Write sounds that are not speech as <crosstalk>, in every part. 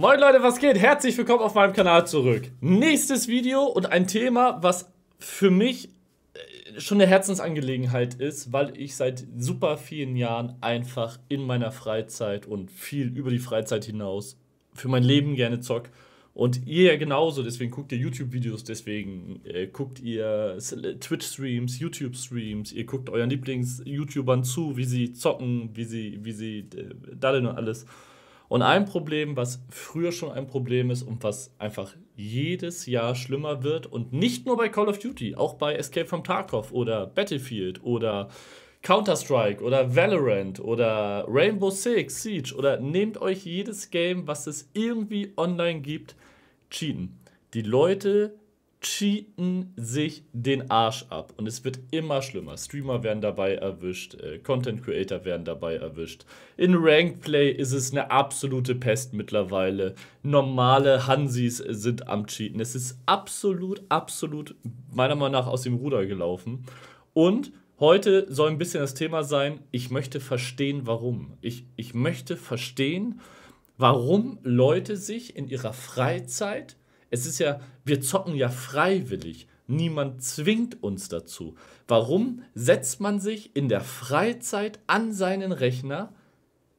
Moin Leute, was geht? Herzlich willkommen auf meinem Kanal zurück. Nächstes Video und ein Thema, was für mich äh, schon eine Herzensangelegenheit ist, weil ich seit super vielen Jahren einfach in meiner Freizeit und viel über die Freizeit hinaus für mein Leben gerne zock. Und ihr ja genauso, deswegen guckt ihr YouTube-Videos, deswegen äh, guckt ihr äh, Twitch-Streams, YouTube-Streams, ihr guckt euren Lieblings-YouTubern zu, wie sie zocken, wie sie, wie sie äh, daddeln und alles. Und ein Problem, was früher schon ein Problem ist und was einfach jedes Jahr schlimmer wird und nicht nur bei Call of Duty, auch bei Escape from Tarkov oder Battlefield oder Counter-Strike oder Valorant oder Rainbow Six Siege oder nehmt euch jedes Game, was es irgendwie online gibt, cheaten. Die Leute cheaten sich den Arsch ab und es wird immer schlimmer. Streamer werden dabei erwischt, äh, Content Creator werden dabei erwischt. In Rank Play ist es eine absolute Pest mittlerweile. Normale Hansis sind am cheaten. Es ist absolut absolut meiner Meinung nach aus dem Ruder gelaufen und Heute soll ein bisschen das Thema sein, ich möchte verstehen, warum. Ich, ich möchte verstehen, warum Leute sich in ihrer Freizeit es ist ja, wir zocken ja freiwillig. Niemand zwingt uns dazu. Warum setzt man sich in der Freizeit an seinen Rechner,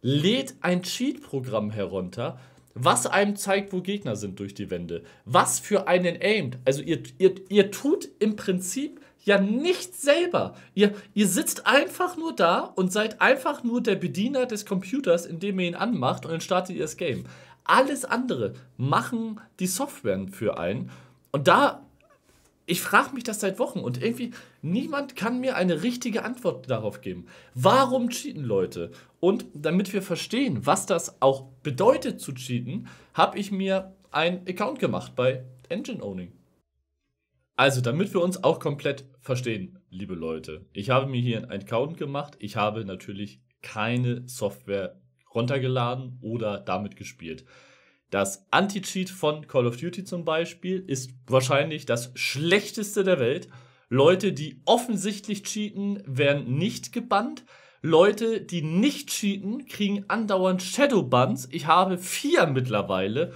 lädt ein Cheat-Programm herunter, was einem zeigt, wo Gegner sind durch die Wände, was für einen aimt. Also ihr, ihr, ihr tut im Prinzip ja nichts selber. Ihr, ihr sitzt einfach nur da und seid einfach nur der Bediener des Computers, indem ihr ihn anmacht und dann startet ihr das Game. Alles andere machen die Software für einen. Und da, ich frage mich das seit Wochen und irgendwie niemand kann mir eine richtige Antwort darauf geben. Warum cheaten Leute? Und damit wir verstehen, was das auch bedeutet zu cheaten, habe ich mir einen Account gemacht bei Engine Owning. Also, damit wir uns auch komplett verstehen, liebe Leute, ich habe mir hier einen Account gemacht. Ich habe natürlich keine Software runtergeladen oder damit gespielt. Das Anti-Cheat von Call of Duty zum Beispiel ist wahrscheinlich das schlechteste der Welt. Leute, die offensichtlich cheaten, werden nicht gebannt. Leute, die nicht cheaten, kriegen andauernd Shadow-Buns. Ich habe vier mittlerweile.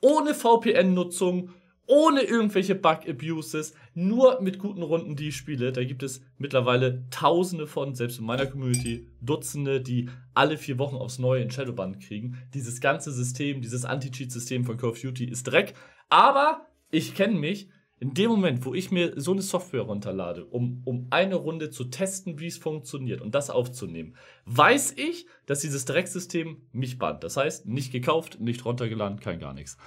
Ohne VPN-Nutzung, ohne irgendwelche Bug-Abuses, nur mit guten Runden die ich Spiele. Da gibt es mittlerweile tausende von, selbst in meiner Community, Dutzende, die alle vier Wochen aufs Neue in Shadowban kriegen. Dieses ganze System, dieses Anti-Cheat-System von Call of Duty ist Dreck. Aber ich kenne mich. In dem Moment, wo ich mir so eine Software runterlade, um, um eine Runde zu testen, wie es funktioniert und das aufzunehmen, weiß ich, dass dieses Drecksystem mich bannt. Das heißt, nicht gekauft, nicht runtergeladen, kein gar nichts.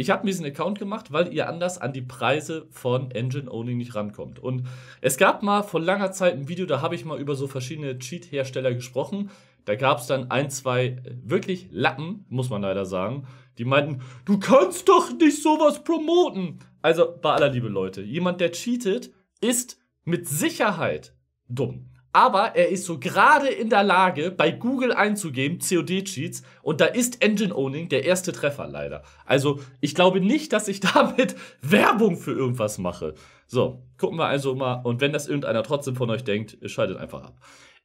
Ich habe mir diesen Account gemacht, weil ihr anders an die Preise von Engine Owning nicht rankommt. Und es gab mal vor langer Zeit ein Video, da habe ich mal über so verschiedene Cheat-Hersteller gesprochen. Da gab es dann ein, zwei äh, wirklich Lappen, muss man leider sagen, die meinten, du kannst doch nicht sowas promoten. Also bei aller Liebe Leute, jemand, der cheatet, ist mit Sicherheit dumm aber er ist so gerade in der Lage, bei Google einzugeben, COD-Cheats, und da ist Engine Owning der erste Treffer leider. Also, ich glaube nicht, dass ich <laughs> damit Werbung für irgendwas mache. So, gucken wir also mal, und wenn das irgendeiner trotzdem von euch denkt, schaltet einfach ab.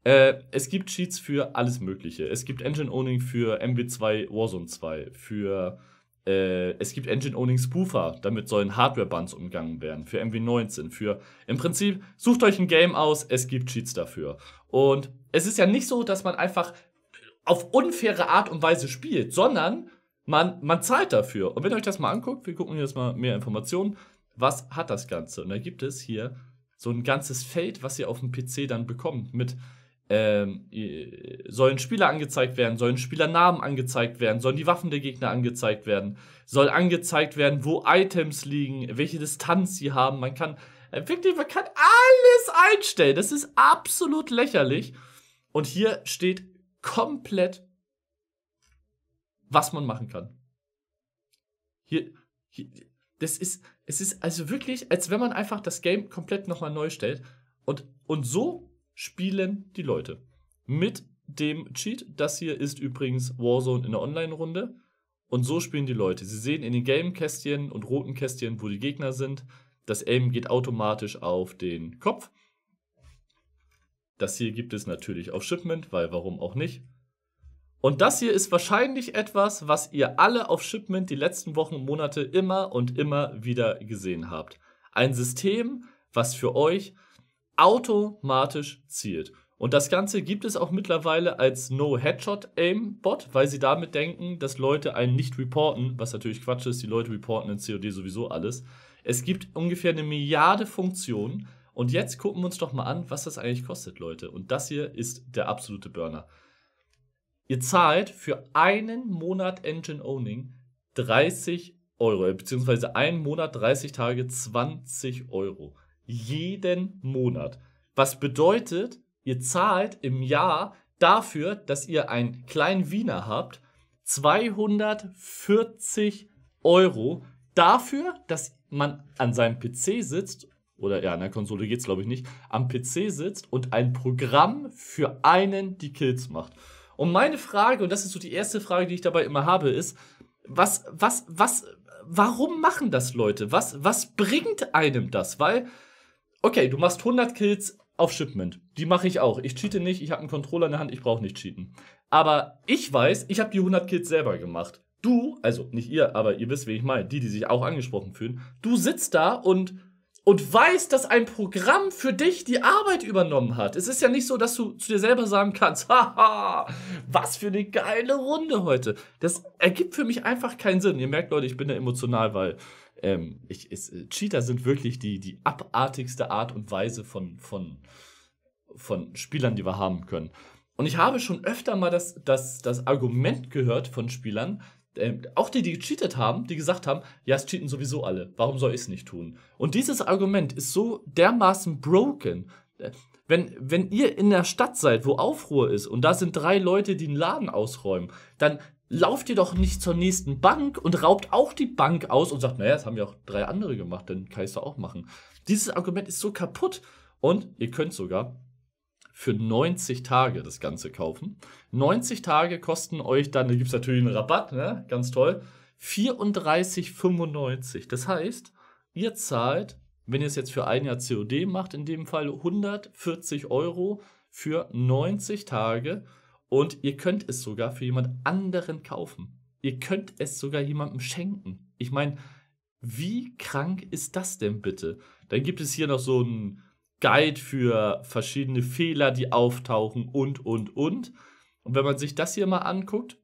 Äh, es gibt Cheats für alles Mögliche. Es gibt Engine Owning für MW2 Warzone 2, für äh, es gibt Engine-Owning-Spoofer, damit sollen Hardware-Buns umgangen werden für MW19. Für im Prinzip, sucht euch ein Game aus, es gibt Cheats dafür. Und es ist ja nicht so, dass man einfach auf unfaire Art und Weise spielt, sondern man, man zahlt dafür. Und wenn ihr euch das mal anguckt, wir gucken jetzt mal mehr Informationen, was hat das Ganze? Und da gibt es hier so ein ganzes Feld, was ihr auf dem PC dann bekommt mit ähm, äh, sollen Spieler angezeigt werden, sollen Spielernamen angezeigt werden, sollen die Waffen der Gegner angezeigt werden, soll angezeigt werden, wo Items liegen, welche Distanz sie haben. Man kann äh, wirklich, man kann alles einstellen. Das ist absolut lächerlich. Und hier steht komplett, was man machen kann. Hier, hier das ist, es ist also wirklich, als wenn man einfach das Game komplett nochmal neu stellt. Und, und so spielen die Leute. Mit dem Cheat, das hier ist übrigens Warzone in der Online-Runde. Und so spielen die Leute. Sie sehen in den gelben Kästchen und roten Kästchen, wo die Gegner sind. Das Aim geht automatisch auf den Kopf. Das hier gibt es natürlich auf Shipment, weil warum auch nicht. Und das hier ist wahrscheinlich etwas, was ihr alle auf Shipment die letzten Wochen und Monate immer und immer wieder gesehen habt. Ein System, was für euch automatisch zielt. Und das Ganze gibt es auch mittlerweile als No-Headshot-Aim-Bot, weil sie damit denken, dass Leute einen nicht reporten, was natürlich Quatsch ist, die Leute reporten in COD sowieso alles. Es gibt ungefähr eine Milliarde Funktionen. Und jetzt gucken wir uns doch mal an, was das eigentlich kostet, Leute. Und das hier ist der absolute Burner. Ihr zahlt für einen Monat Engine Owning 30 Euro, beziehungsweise einen Monat, 30 Tage, 20 Euro. Jeden Monat. Was bedeutet, ihr zahlt im Jahr dafür, dass ihr einen kleinen Wiener habt, 240 Euro dafür, dass man an seinem PC sitzt, oder ja, an der Konsole geht es glaube ich nicht, am PC sitzt und ein Programm für einen die Kills macht. Und meine Frage, und das ist so die erste Frage, die ich dabei immer habe, ist, was, was, was, warum machen das Leute? Was, was bringt einem das? Weil okay, du machst 100 Kills auf Shipment. Die mache ich auch. Ich cheate nicht, ich habe einen Controller in der Hand, ich brauche nicht cheaten. Aber ich weiß, ich habe die 100 Kills selber gemacht. Du, also nicht ihr, aber ihr wisst, wen ich meine, die, die sich auch angesprochen fühlen, du sitzt da und und weißt, dass ein Programm für dich die Arbeit übernommen hat. Es ist ja nicht so, dass du zu dir selber sagen kannst, <laughs> haha, was für eine geile Runde heute. Das ergibt für mich einfach keinen Sinn. Ihr merkt, Leute, ich bin da emotional, weil ähm, ich, es, äh, Cheater sind wirklich die, die abartigste Art und Weise von, von, von Spielern, die wir haben können. Und ich habe schon öfter mal das, das, das Argument gehört von Spielern, ähm, auch die, die gecheatet haben, die gesagt haben, ja, es cheaten sowieso alle, warum soll ich es nicht tun? Und dieses Argument ist so dermaßen broken. Äh, wenn, wenn ihr in der Stadt seid, wo Aufruhr ist und da sind drei Leute, die einen Laden ausräumen, dann lauft ihr doch nicht zur nächsten Bank und raubt auch die Bank aus und sagt, naja, das haben ja auch drei andere gemacht, dann kann ich es doch auch machen. Dieses Argument ist so kaputt und ihr könnt sogar für 90 Tage das Ganze kaufen. 90 Tage kosten euch dann, da gibt es natürlich einen Rabatt, ne? ganz toll, 34,95. Das heißt, ihr zahlt, wenn ihr es jetzt für ein Jahr COD macht, in dem Fall 140 Euro für 90 Tage und ihr könnt es sogar für jemand anderen kaufen. Ihr könnt es sogar jemandem schenken. Ich meine, wie krank ist das denn bitte? Dann gibt es hier noch so einen Guide für verschiedene Fehler, die auftauchen und, und, und. Und wenn man sich das hier mal anguckt,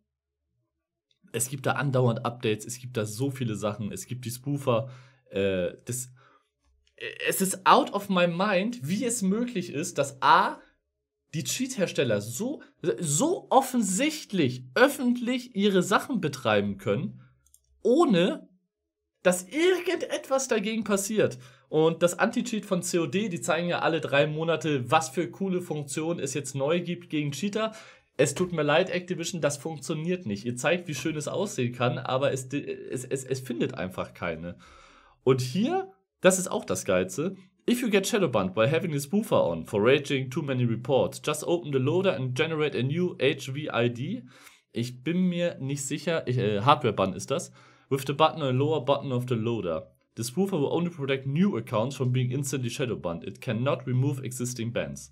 es gibt da andauernd Updates, es gibt da so viele Sachen, es gibt die Spoofer. Äh, das, äh, es ist out of my mind, wie es möglich ist, dass A, die Cheat-Hersteller so, so offensichtlich öffentlich ihre Sachen betreiben können, ohne dass irgendetwas dagegen passiert. Und das Anti-Cheat von COD, die zeigen ja alle drei Monate, was für coole Funktionen es jetzt neu gibt gegen Cheater. Es tut mir leid, Activision, das funktioniert nicht. Ihr zeigt, wie schön es aussehen kann, aber es, es, es, es findet einfach keine. Und hier, das ist auch das Geilste, If you get shadowbanned by having this buffer on for raging too many reports, just open the loader and generate a new HVID. Ich bin mir nicht sicher, ich, äh, Hardware-Ban ist das, with the button on lower button of the loader. This buffer will only protect new accounts from being instantly shadowbanned. It cannot remove existing bans.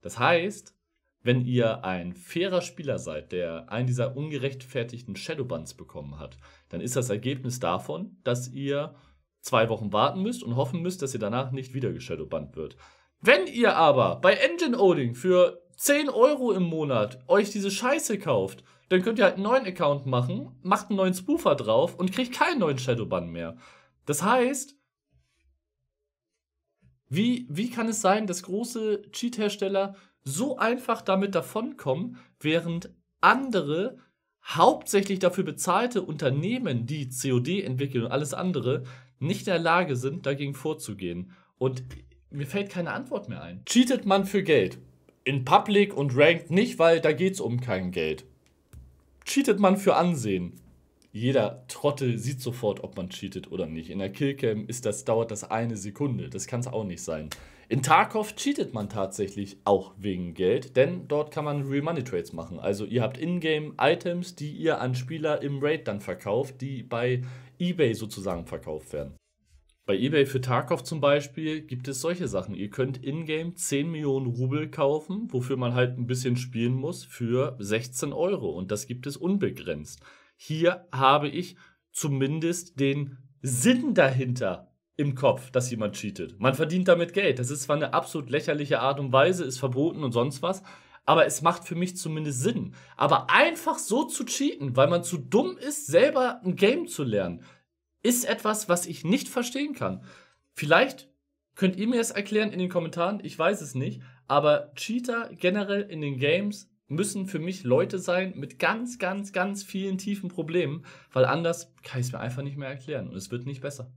Das heißt, wenn ihr ein fairer Spieler seid, der einen dieser ungerechtfertigten Shadowbans bekommen hat, dann ist das Ergebnis davon, dass ihr zwei Wochen warten müsst und hoffen müsst, dass ihr danach nicht wieder geshadowbannt wird. Wenn ihr aber bei Engine Oding für 10 Euro im Monat euch diese Scheiße kauft, dann könnt ihr halt einen neuen Account machen, macht einen neuen Spoofer drauf und kriegt keinen neuen Shadowban mehr. Das heißt, wie, wie kann es sein, dass große Cheat-Hersteller so einfach damit davonkommen, während andere, hauptsächlich dafür bezahlte Unternehmen, die COD entwickeln und alles andere, nicht in der Lage sind, dagegen vorzugehen. Und mir fällt keine Antwort mehr ein. Cheatet man für Geld? In Public und Ranked nicht, weil da geht's um kein Geld. Cheatet man für Ansehen? jeder Trottel sieht sofort, ob man cheatet oder nicht. In der Killcam ist das, dauert das eine Sekunde. Das kann es auch nicht sein. In Tarkov cheatet man tatsächlich auch wegen Geld, denn dort kann man Real Money Trades machen. Also ihr habt Ingame Items, die ihr an Spieler im Raid dann verkauft, die bei eBay sozusagen verkauft werden. Bei eBay für Tarkov zum Beispiel gibt es solche Sachen. Ihr könnt ingame 10 Millionen Rubel kaufen, wofür man halt ein bisschen spielen muss, für 16 Euro. Und das gibt es unbegrenzt hier habe ich zumindest den Sinn dahinter im Kopf, dass jemand cheatet. Man verdient damit Geld. Das ist zwar eine absolut lächerliche Art und Weise, ist verboten und sonst was, aber es macht für mich zumindest Sinn. Aber einfach so zu cheaten, weil man zu dumm ist, selber ein Game zu lernen, ist etwas, was ich nicht verstehen kann. Vielleicht könnt ihr mir es erklären in den Kommentaren, ich weiß es nicht, aber Cheater generell in den Games müssen für mich Leute sein mit ganz, ganz, ganz vielen tiefen Problemen, weil anders kann ich es mir einfach nicht mehr erklären und es wird nicht besser.